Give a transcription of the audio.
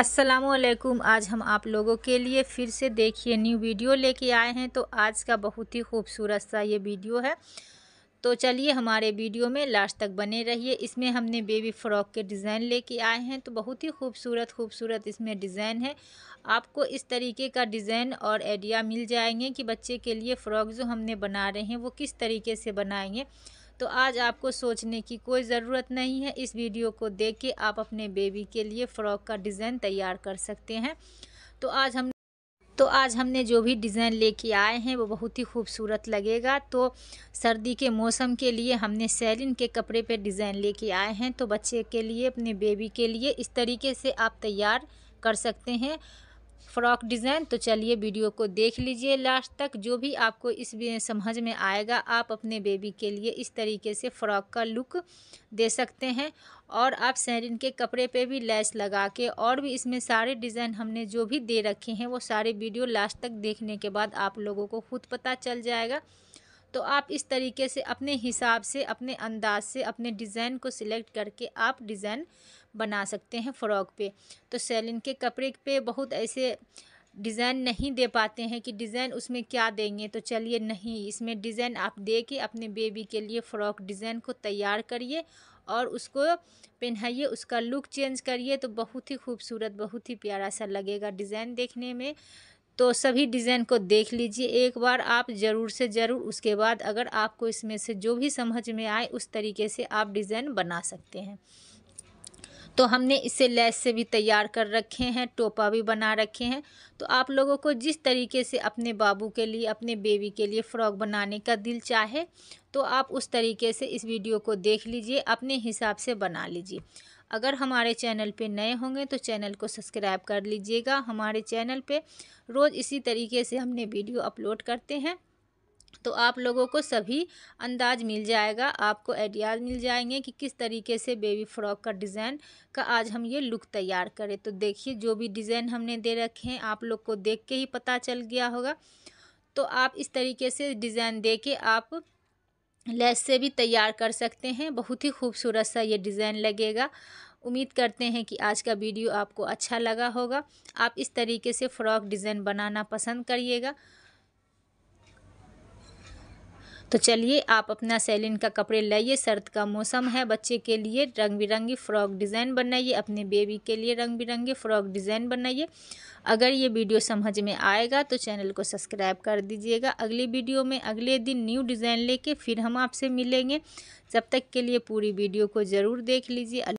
असलकुम आज हम आप लोगों के लिए फिर से देखिए न्यू वीडियो लेके आए हैं तो आज का बहुत ही खूबसूरत सा ये वीडियो है तो चलिए हमारे वीडियो में लास्ट तक बने रहिए इसमें हमने बेबी फ़्रॉक के डिज़ाइन लेके आए हैं तो बहुत ही खूबसूरत खूबसूरत इसमें डिज़ाइन है आपको इस तरीके का डिज़ाइन और आइडिया मिल जाएंगे कि बच्चे के लिए फ़्रॉक जो हमने बना रहे हैं वो किस तरीके से बनाएंगे तो आज आपको सोचने की कोई ज़रूरत नहीं है इस वीडियो को देख के आप अपने बेबी के लिए फ़्रॉक का डिज़ाइन तैयार कर सकते हैं तो आज हम तो आज हमने जो भी डिज़ाइन लेके आए हैं वो बहुत ही खूबसूरत लगेगा तो सर्दी के मौसम के लिए हमने सैलिन के कपड़े पे डिज़ाइन लेके आए हैं तो बच्चे के लिए अपने बेबी के लिए इस तरीके से आप तैयार कर सकते हैं फ्रॉक डिज़ाइन तो चलिए वीडियो को देख लीजिए लास्ट तक जो भी आपको इस समझ में आएगा आप अपने बेबी के लिए इस तरीके से फ़्रॉक का लुक दे सकते हैं और आप सैरिन के कपड़े पे भी लैस लगा के और भी इसमें सारे डिज़ाइन हमने जो भी दे रखे हैं वो सारे वीडियो लास्ट तक देखने के बाद आप लोगों को खुद पता चल जाएगा तो आप इस तरीके से अपने हिसाब से अपने अंदाज से अपने डिज़ाइन को सिलेक्ट करके आप डिज़ाइन बना सकते हैं फ़्रॉक पे तो सेलिन के कपड़े पे बहुत ऐसे डिज़ाइन नहीं दे पाते हैं कि डिज़ाइन उसमें क्या देंगे तो चलिए नहीं इसमें डिज़ाइन आप दे के अपने बेबी के लिए फ़्रॉक डिज़ाइन को तैयार करिए और उसको पहनाइए उसका लुक चेंज करिए तो बहुत ही खूबसूरत बहुत ही प्यारा सा लगेगा डिज़ाइन देखने में तो सभी डिज़ाइन को देख लीजिए एक बार आप ज़रूर से ज़रूर उसके बाद अगर आपको इसमें से जो भी समझ में आए उस तरीके से आप डिज़ाइन बना सकते हैं तो हमने इसे लैस से भी तैयार कर रखे हैं टोपा भी बना रखे हैं तो आप लोगों को जिस तरीके से अपने बाबू के लिए अपने बेबी के लिए फ़्रॉक बनाने का दिल चाहे तो आप उस तरीके से इस वीडियो को देख लीजिए अपने हिसाब से बना लीजिए अगर हमारे चैनल पे नए होंगे तो चैनल को सब्सक्राइब कर लीजिएगा हमारे चैनल पे रोज़ इसी तरीके से हमने वीडियो अपलोड करते हैं तो आप लोगों को सभी अंदाज मिल जाएगा आपको आइडियाज़ मिल जाएंगे कि किस तरीके से बेबी फ्रॉक का डिज़ाइन का आज हम ये लुक तैयार करें तो देखिए जो भी डिज़ाइन हमने दे रखे हैं आप लोग को देख के ही पता चल गया होगा तो आप इस तरीके से डिज़ाइन दे के आप लेस से भी तैयार कर सकते हैं बहुत ही खूबसूरत सा ये डिज़ाइन लगेगा उम्मीद करते हैं कि आज का वीडियो आपको अच्छा लगा होगा आप इस तरीके से फ़्रॉक डिज़ाइन बनाना पसंद करिएगा तो चलिए आप अपना सेलिन का कपड़े लाइए सर्द का मौसम है बच्चे के लिए रंग बिरंगी फ्रॉक डिज़ाइन बनाइए अपने बेबी के लिए रंग बिरंगे फ्रॉक डिज़ाइन बनाइए अगर ये वीडियो समझ में आएगा तो चैनल को सब्सक्राइब कर दीजिएगा अगली वीडियो में अगले दिन न्यू डिज़ाइन लेके फिर हम आपसे मिलेंगे जब तक के लिए पूरी वीडियो को ज़रूर देख लीजिए